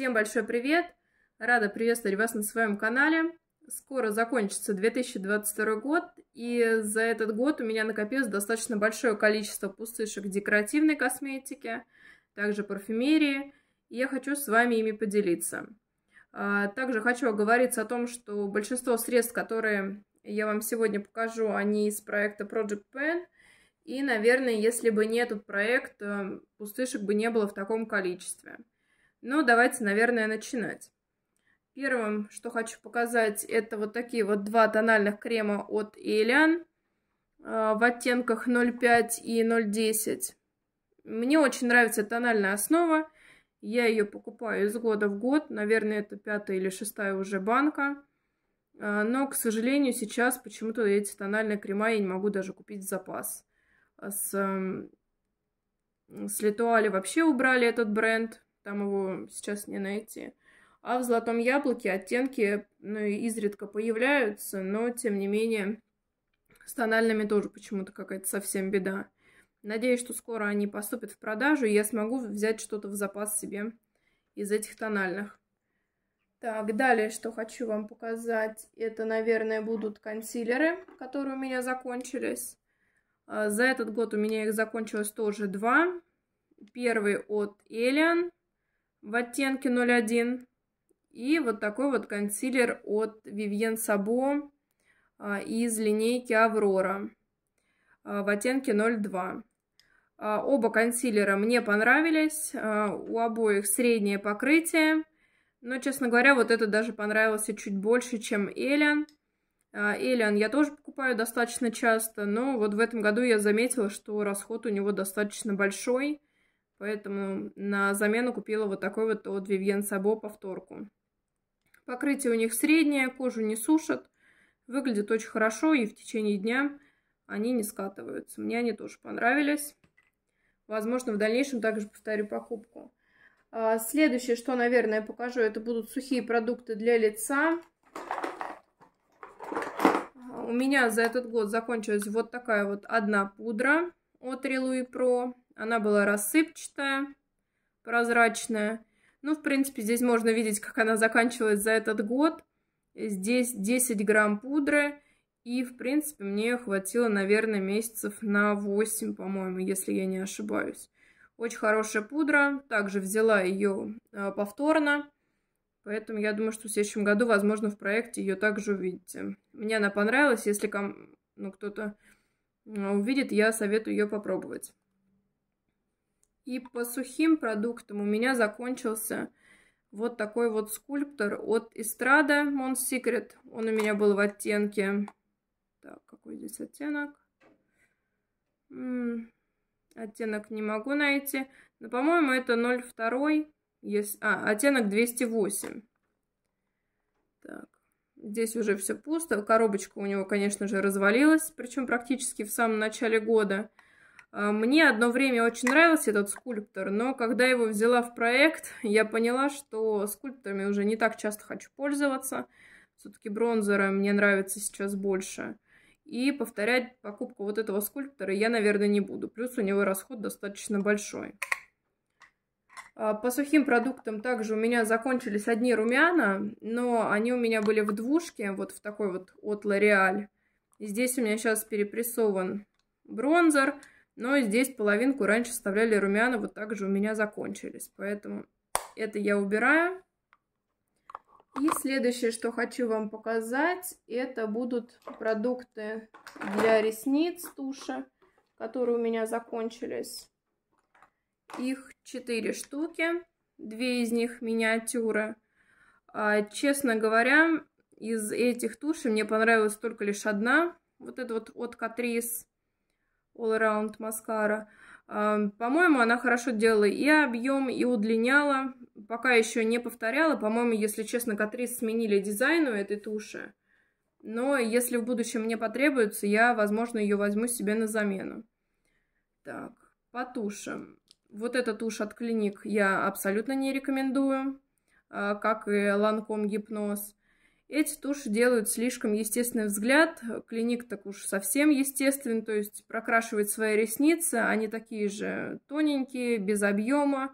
Всем большой привет! Рада приветствовать вас на своем канале. Скоро закончится 2022 год, и за этот год у меня накопилось достаточно большое количество пустышек декоративной косметики, также парфюмерии, и я хочу с вами ими поделиться. А, также хочу оговориться о том, что большинство средств, которые я вам сегодня покажу, они из проекта Project Pen, и, наверное, если бы не этот проект, пустышек бы не было в таком количестве. Но ну, давайте, наверное, начинать. Первым, что хочу показать, это вот такие вот два тональных крема от Элиан в оттенках 0,5 и 0,10. Мне очень нравится тональная основа. Я ее покупаю из года в год. Наверное, это пятая или шестая уже банка. А, но, к сожалению, сейчас почему-то эти тональные крема я не могу даже купить в запас. А с, с Литуали вообще убрали этот бренд. Там его сейчас не найти. А в золотом яблоке оттенки ну, изредка появляются, но тем не менее с тональными тоже почему-то какая-то совсем беда. Надеюсь, что скоро они поступят в продажу, и я смогу взять что-то в запас себе из этих тональных. Так, далее, что хочу вам показать, это, наверное, будут консилеры, которые у меня закончились. А, за этот год у меня их закончилось тоже два. Первый от Alien, в оттенке 01. И вот такой вот консилер от Vivienne Sabo а, из линейки Аврора а, в оттенке 02. А, оба консилера мне понравились, у обоих среднее покрытие, но, честно говоря, вот этот даже понравился чуть больше, чем Элиан. Элиан я тоже покупаю достаточно часто, но вот в этом году я заметила, что расход у него достаточно большой, Поэтому на замену купила вот такой вот от Vivienne Sabo повторку. Покрытие у них среднее, кожу не сушат. Выглядит очень хорошо и в течение дня они не скатываются. Мне они тоже понравились. Возможно, в дальнейшем также повторю покупку. А, следующее, что, наверное, покажу, это будут сухие продукты для лица. А, у меня за этот год закончилась вот такая вот одна пудра от Relui Pro. Она была рассыпчатая, прозрачная. Ну, в принципе, здесь можно видеть, как она заканчивалась за этот год. Здесь 10 грамм пудры. И, в принципе, мне хватило, наверное, месяцев на 8, по-моему, если я не ошибаюсь. Очень хорошая пудра. Также взяла ее а, повторно. Поэтому я думаю, что в следующем году, возможно, в проекте ее также увидите. Мне она понравилась. Если ком... ну, кто-то а, увидит, я советую ее попробовать. И по сухим продуктам у меня закончился вот такой вот скульптор от Estrada Мон Секрет. Он у меня был в оттенке... Так, какой здесь оттенок? М -м, оттенок не могу найти. Но, по-моему, это 0,2. Есть... А, оттенок 208. Так. Здесь уже все пусто. Коробочка у него, конечно же, развалилась. Причем практически в самом начале года. А, мне одно время очень нравился этот скульптор, но когда его взяла в проект, я поняла, что скульпторами уже не так часто хочу пользоваться. Все-таки бронзеры мне нравится сейчас больше. И повторять покупку вот этого скульптора я, наверное, не буду. Плюс у него расход достаточно большой. А, по сухим продуктам также у меня закончились одни румяна, но они у меня были в двушке, вот в такой вот от L'Oreal. Здесь у меня сейчас перепрессован бронзер. Но здесь половинку раньше вставляли румяна, вот так же у меня закончились. Поэтому это я убираю. И следующее, что хочу вам показать, это будут продукты для ресниц туши, которые у меня закончились. Их 4 штуки, две из них миниатюры. А, честно говоря, из этих туши мне понравилась только лишь одна. Вот эта вот от Catrice. All Around маскара. По-моему, она хорошо делала и объем, и удлиняла. Пока еще не повторяла. По-моему, если честно, Катрис сменили дизайн у этой туши. Но если в будущем мне потребуется, я, возможно, ее возьму себе на замену. Так, по тушам. Вот эта тушь от клиник я абсолютно не рекомендую, а, как и ланком гипноз. Эти туши делают слишком естественный взгляд, клиник так уж совсем естественный, то есть прокрашивает свои ресницы, они такие же тоненькие, без объема,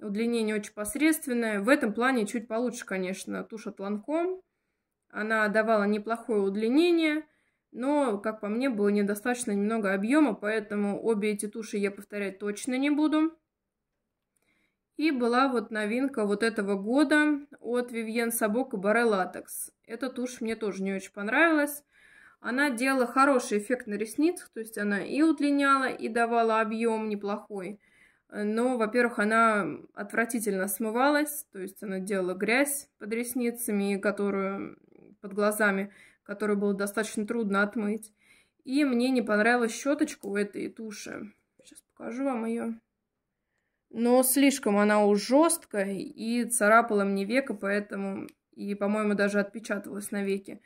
удлинение очень посредственное. В этом плане чуть получше, конечно, тушь от Ланком. Она давала неплохое удлинение, но, как по мне, было недостаточно немного объема, поэтому обе эти туши я повторять точно не буду. И была вот новинка вот этого года от Vivienne Сабок и Latex. Эта тушь мне тоже не очень понравилась. Она делала хороший эффект на ресницах, то есть она и удлиняла, и давала объем неплохой. Но, во-первых, она отвратительно смывалась, то есть она делала грязь под ресницами, которую под глазами, которую было достаточно трудно отмыть. И мне не понравилась щеточка у этой туши. Сейчас покажу вам ее. Но слишком она уж жесткая и царапала мне века, поэтому и, по-моему, даже отпечаталась навеки.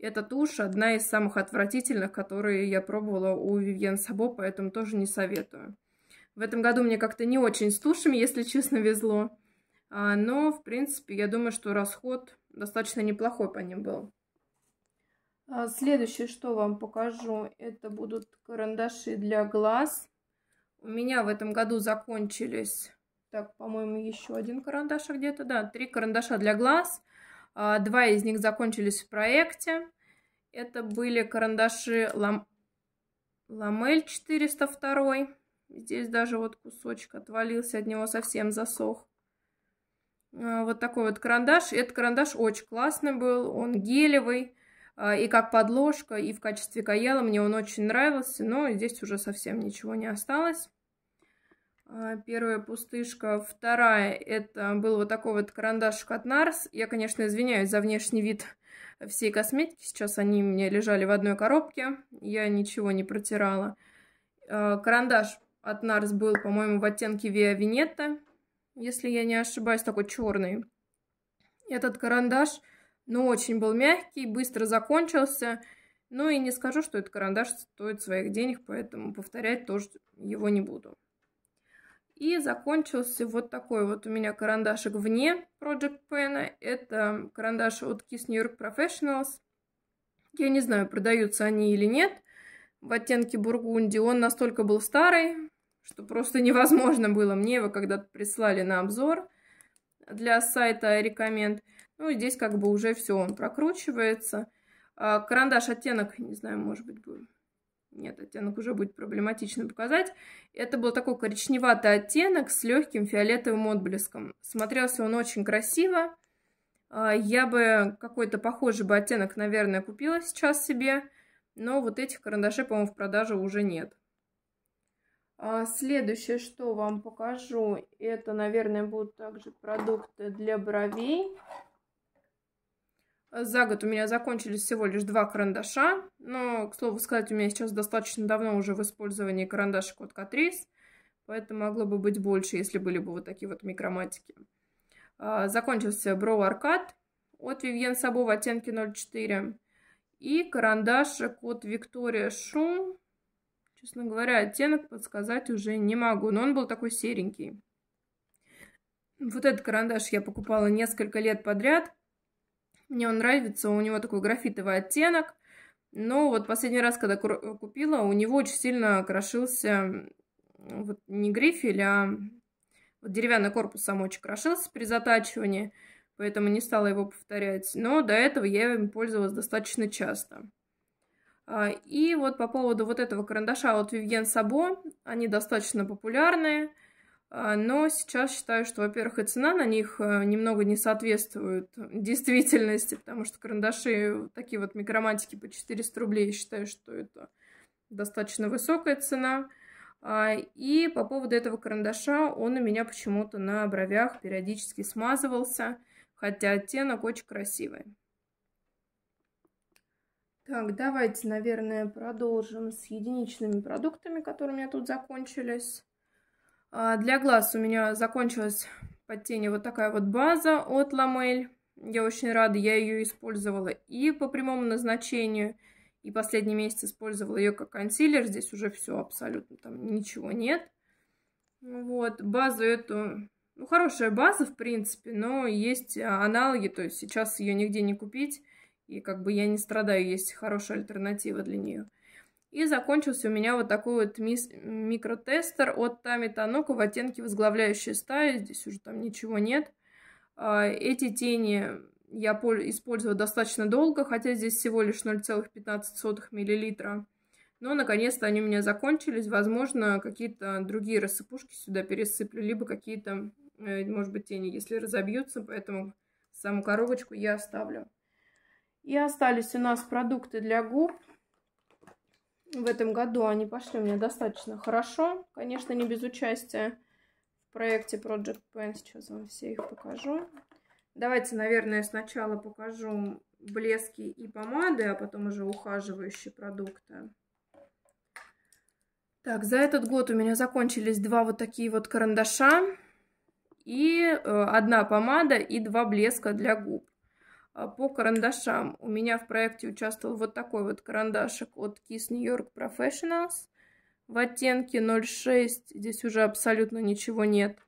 Эта тушь одна из самых отвратительных, которые я пробовала у Вивьен Сабо, поэтому тоже не советую. В этом году мне как-то не очень с тушами, если честно, везло. А, но, в принципе, я думаю, что расход достаточно неплохой по ним был. А, следующее, что вам покажу, это будут карандаши для глаз. У меня в этом году закончились, так, по-моему, еще один карандаш где-то, да, три карандаша для глаз – а, два из них закончились в проекте. Это были карандаши лам... Ламель 402. Здесь даже вот кусочек отвалился, от него совсем засох. А, вот такой вот карандаш. Этот карандаш очень классный был, он гелевый. А, и как подложка, и в качестве каяла мне он очень нравился, но здесь уже совсем ничего не осталось. А, первая пустышка. Вторая это был вот такой вот карандашик от NARS. Я, конечно, извиняюсь за внешний вид всей косметики. Сейчас они у меня лежали в одной коробке. Я ничего не протирала. А, карандаш от NARS был, по-моему, в оттенке Via Veneta, если я не ошибаюсь, такой черный. Этот карандаш, ну, очень был мягкий, быстро закончился. Ну и не скажу, что этот карандаш стоит своих денег, поэтому повторять тоже его не буду. И закончился вот такой вот у меня карандашик вне Project Pen. Это карандаш от Kiss New York Professionals. Я не знаю, продаются они или нет. В оттенке бургунди он настолько был старый, что просто невозможно было. Мне его когда-то прислали на обзор для сайта Рекоменд. Ну, здесь как бы уже все, он прокручивается. А, карандаш оттенок, не знаю, может быть, был нет, оттенок уже будет проблематично показать. Это был такой коричневатый оттенок с легким фиолетовым отблеском. Смотрелся он очень красиво. А, я бы какой-то похожий бы оттенок, наверное, купила сейчас себе, но вот этих карандашей, по-моему, в продаже уже нет. А, следующее, что вам покажу, это, наверное, будут также продукты для бровей. За год у меня закончились всего лишь два карандаша, но, к слову сказать, у меня сейчас достаточно давно уже в использовании карандашик от Catrice, поэтому могло бы быть больше, если были бы вот такие вот микроматики. А, закончился Brow Arcade от Vivienne Sabo в оттенке 04 и карандашик от Victoria Шу. Честно говоря, оттенок подсказать уже не могу, но он был такой серенький. Вот этот карандаш я покупала несколько лет подряд – мне он нравится, у него такой графитовый оттенок. Но вот последний раз, когда купила, у него очень сильно крошился вот не грифель, а вот деревянный корпус сам очень крошился при затачивании, поэтому не стала его повторять. Но до этого я им пользовалась достаточно часто. А, и вот по поводу вот этого карандаша от Vivien Sabo, они достаточно популярные – а, но сейчас считаю, что, во-первых, и цена на них э, немного не соответствует действительности, потому что карандаши, такие вот микромантики по 400 рублей, считаю, что это достаточно высокая цена. А, и по поводу этого карандаша, он у меня почему-то на бровях периодически смазывался, хотя оттенок очень красивый. Так, давайте, наверное, продолжим с единичными продуктами, которые у меня тут закончились. А, для глаз у меня закончилась под тени вот такая вот база от Ламель. Я очень рада, я ее использовала и по прямому назначению, и последний месяц использовала ее как консилер. Здесь уже все абсолютно, там ничего нет. Ну вот, базу эту, ну, хорошая база, в принципе, но есть аналоги, то есть сейчас ее нигде не купить, и как бы я не страдаю, есть хорошая альтернатива для нее. И закончился у меня вот такой вот мис- микротестер от Тами Танока в оттенке возглавляющая стая. Здесь уже там ничего нет. А, эти тени я использовала достаточно долго, хотя здесь всего лишь 0,15 мл. Но, наконец-то, они у меня закончились. Возможно, какие-то другие рассыпушки сюда пересыплю, либо какие-то, э, может быть, тени, если разобьются. Поэтому саму коробочку я оставлю. И остались у нас продукты для губ в этом году они пошли у меня достаточно хорошо. Конечно, не без участия в проекте Project Pen. Сейчас вам все их покажу. Давайте, наверное, сначала покажу блески и помады, а потом уже ухаживающие продукты. Так, за этот год у меня закончились два вот такие вот карандаша и э, одна помада и два блеска для губ. А, по карандашам. У меня в проекте участвовал вот такой вот карандашик от Kiss New York Professionals в оттенке 0,6. Здесь уже абсолютно ничего нет.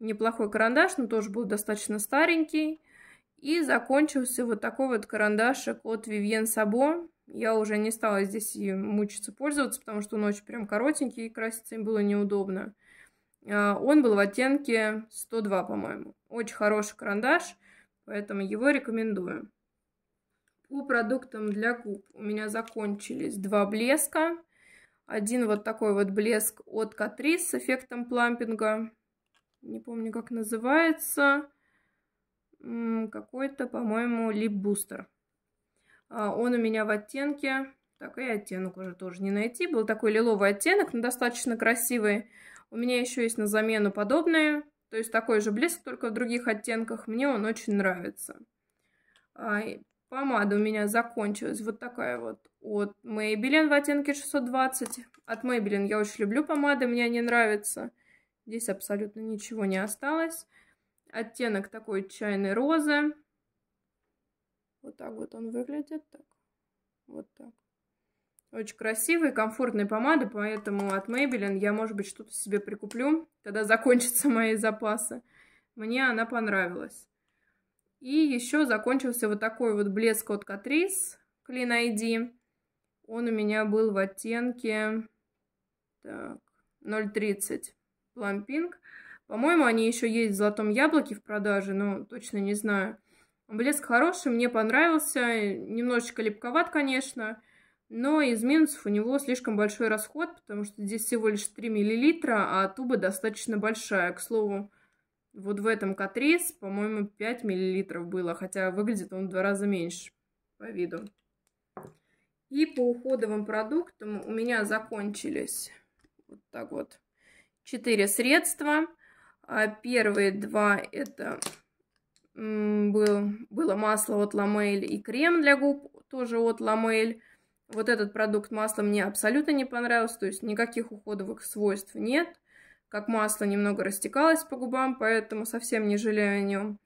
Неплохой карандаш, но тоже был достаточно старенький. И закончился вот такой вот карандашик от Vivienne Sabo. Я уже не стала здесь и мучиться пользоваться, потому что он очень прям коротенький, и краситься им было неудобно. А, он был в оттенке 102, по-моему. Очень хороший карандаш – Поэтому его рекомендую. По продуктам для губ у меня закончились два блеска. Один вот такой вот блеск от Catrice с эффектом плампинга. Не помню, как называется. Какой-то, по-моему, лип бустер. А, он у меня в оттенке. Так, и оттенок уже тоже не найти. Был такой лиловый оттенок, но достаточно красивый. У меня еще есть на замену подобные. То есть такой же блеск, только в других оттенках. Мне он очень нравится. А, помада у меня закончилась. Вот такая вот от Maybelline в оттенке 620. От Maybelline я очень люблю помады, мне они нравятся. Здесь абсолютно ничего не осталось. Оттенок такой чайной розы. Вот так вот он выглядит. Так. Вот так. Очень красивые, комфортные помады, поэтому от Maybelline я, может быть, что-то себе прикуплю, когда закончатся мои запасы. Мне она понравилась. И еще закончился вот такой вот блеск от Catrice Clean ID. Он у меня был в оттенке так, 0,30 Plumping. По-моему, они еще есть в золотом яблоке в продаже, но точно не знаю. Блеск хороший, мне понравился. Немножечко липковат, конечно. Но из минусов у него слишком большой расход, потому что здесь всего лишь 3 мл, а туба достаточно большая. К слову, вот в этом Катрис, по-моему, 5 мл было, хотя выглядит он в два раза меньше по виду. И по уходовым продуктам у меня закончились вот так вот 4 средства. А первые два это был, было масло от Ламель и крем для губ тоже от Ламель. Вот этот продукт масла мне абсолютно не понравился, то есть никаких уходовых свойств нет. Как масло немного растекалось по губам, поэтому совсем не жалею о нем.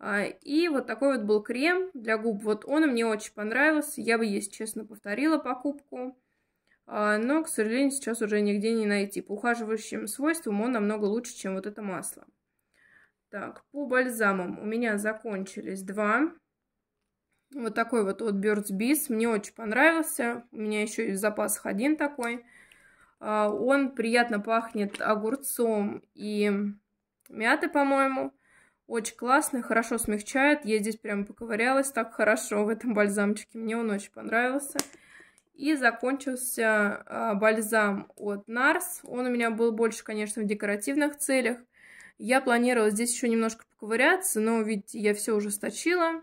А, и вот такой вот был крем для губ. Вот он мне очень понравился. Я бы, если честно, повторила покупку. А, но, к сожалению, сейчас уже нигде не найти. По ухаживающим свойствам он намного лучше, чем вот это масло. Так, по бальзамам у меня закончились два. Вот такой вот от Birds Bees. Мне очень понравился. У меня еще и в запасах один такой. А, он приятно пахнет огурцом и мятой, по-моему. Очень классный, хорошо смягчает. Я здесь прям поковырялась так хорошо в этом бальзамчике. Мне он очень понравился. И закончился а, бальзам от Nars Он у меня был больше, конечно, в декоративных целях. Я планировала здесь еще немножко поковыряться, но ведь я все уже сточила.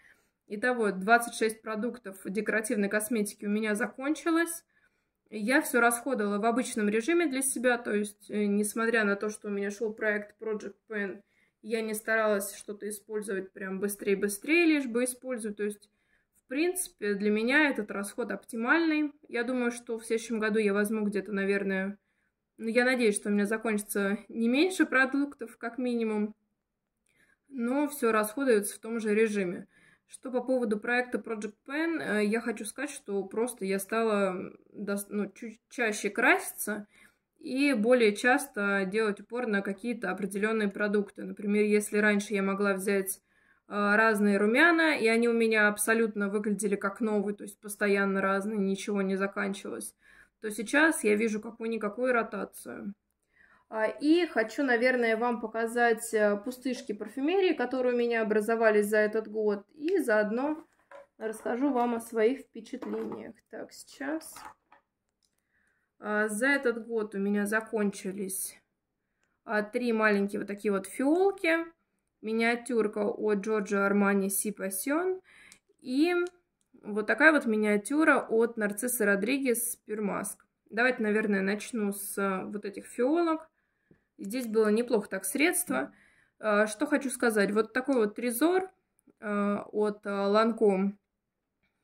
Итого 26 продуктов декоративной косметики у меня закончилось. Я все расходовала в обычном режиме для себя, то есть, э, несмотря на то, что у меня шел проект Project Pen, я не старалась что-то использовать прям быстрее-быстрее, лишь бы использовать. То есть, в принципе, для меня этот расход оптимальный. Я думаю, что в следующем году я возьму где-то, наверное, ну, я надеюсь, что у меня закончится не меньше продуктов, как минимум, но все расходуется в том же режиме. Что по поводу проекта Project Pen, э, я хочу сказать, что просто я стала ну, чуть чаще краситься и более часто делать упор на какие-то определенные продукты. Например, если раньше я могла взять э, разные румяна, и они у меня абсолютно выглядели как новые, то есть постоянно разные, ничего не заканчивалось, то сейчас я вижу какую-никакую ротацию. А, и хочу, наверное, вам показать э, пустышки парфюмерии, которые у меня образовались за этот год. И заодно расскажу вам о своих впечатлениях. Так, сейчас. А, за этот год у меня закончились а, три маленькие вот такие вот фиолки. Миниатюрка от Джорджо Армани Си Пассион. И вот такая вот миниатюра от Нарцисса Родригес Пюрмаск. Давайте, наверное, начну с э, вот этих фиолок. Здесь было неплохо так средство. А, что хочу сказать. Вот такой вот трезор а, от а, Lancome.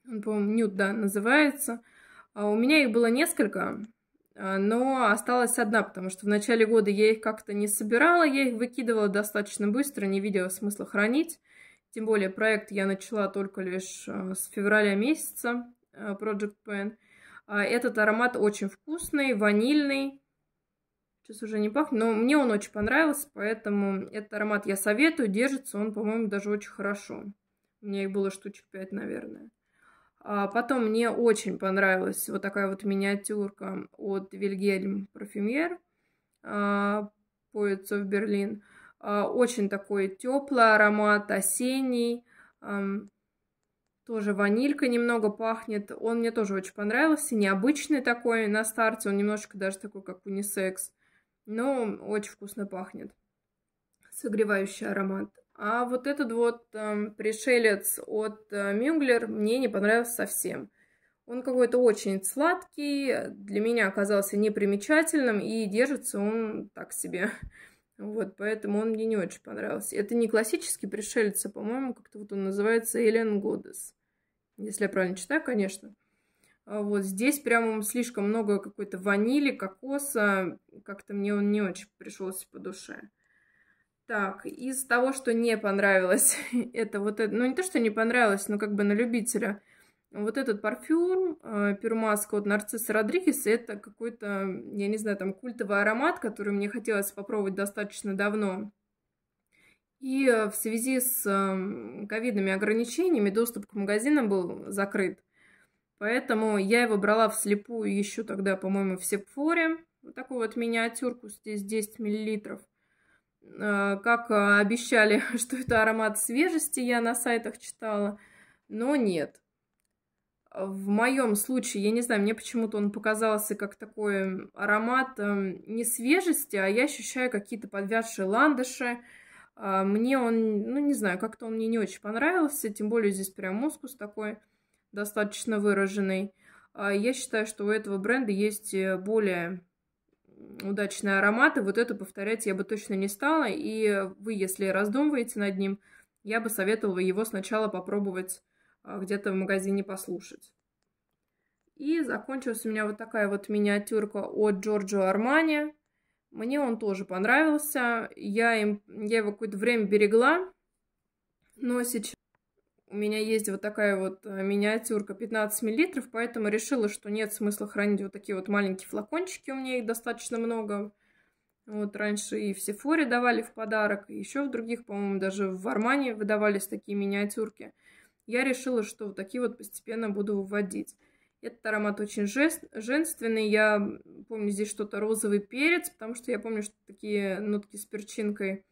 Он, по-моему, нюд, да, называется. У меня их было несколько, но осталась одна, потому что в начале года я их как-то не собирала, я их выкидывала достаточно быстро, не видела смысла хранить. Тем более проект я начала только лишь с февраля месяца, Project Pen. Этот аромат очень вкусный, ванильный, Сейчас уже не пахнет, но мне он очень понравился, поэтому этот аромат я советую. Держится он, по-моему, даже очень хорошо. У меня их было штучек 5, наверное. А потом мне очень понравилась вот такая вот миниатюрка от Вильгельм Парфюмьер а, «Поется в Берлин». А, очень такой теплый аромат, осенний. А, тоже ванилька немного пахнет. Он мне тоже очень понравился. Необычный такой на старте. Он немножечко даже такой, как унисекс но очень вкусно пахнет. Согревающий аромат. А вот этот вот э, пришелец от э, Мюнглер мне не понравился совсем. Он какой-то очень сладкий, для меня оказался непримечательным, и держится он так себе. Вот, поэтому он мне не очень понравился. Это не классический пришелец, а, по-моему, как-то вот он называется Элен Годес. Если я правильно читаю, конечно. А вот здесь прям слишком много какой-то ванили, кокоса. Как-то мне он не очень пришелся по душе. Так, из того, что не понравилось, это вот это, ну не то, что не понравилось, но как бы на любителя. Вот этот парфюм, э, пермаск от Нарцисса Родригес, это какой-то, я не знаю, там культовый аромат, который мне хотелось попробовать достаточно давно. И э, в связи с эм, ковидными ограничениями доступ к магазинам был закрыт. Поэтому я его брала вслепую еще тогда, по-моему, в Сепфоре. Вот такую вот миниатюрку, здесь 10 миллилитров. А, как а, обещали, что это аромат свежести, я на сайтах читала, но нет. В моем случае, я не знаю, мне почему-то он показался как такой аромат эм, не свежести, а я ощущаю какие-то подвязшие ландыши. А, мне он, ну не знаю, как-то он мне не очень понравился, тем более здесь прям мускус такой – достаточно выраженный. А я считаю, что у этого бренда есть э, более удачные ароматы. Вот это повторять я бы точно не стала. И вы, если раздумываете над ним, я бы советовала его сначала попробовать а, где-то в магазине послушать. И закончилась у меня вот такая вот миниатюрка от Джорджо Армани. Мне он тоже понравился. Я, им, я его какое-то время берегла, но сейчас у меня есть вот такая вот э, миниатюрка 15 мл, поэтому решила, что нет смысла хранить вот такие вот маленькие флакончики. У меня их достаточно много. Вот раньше и в Сефоре давали в подарок, и еще в других, по-моему, даже в Армане выдавались такие миниатюрки. Я решила, что вот такие вот постепенно буду выводить Этот аромат очень жест, женственный. Я помню здесь что-то розовый перец, потому что я помню, что такие нотки с перчинкой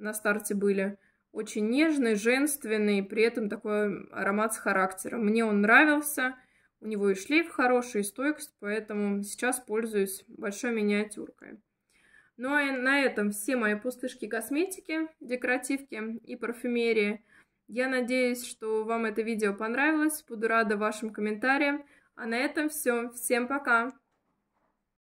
на старте были очень нежный, женственный, при этом такой аромат с характером. Мне он нравился, у него и шлейф хороший, и стойкость, поэтому сейчас пользуюсь большой миниатюркой. Ну а на этом все мои пустышки косметики, декоративки и парфюмерии. Я надеюсь, что вам это видео понравилось. Буду рада вашим комментариям. А на этом все. Всем пока!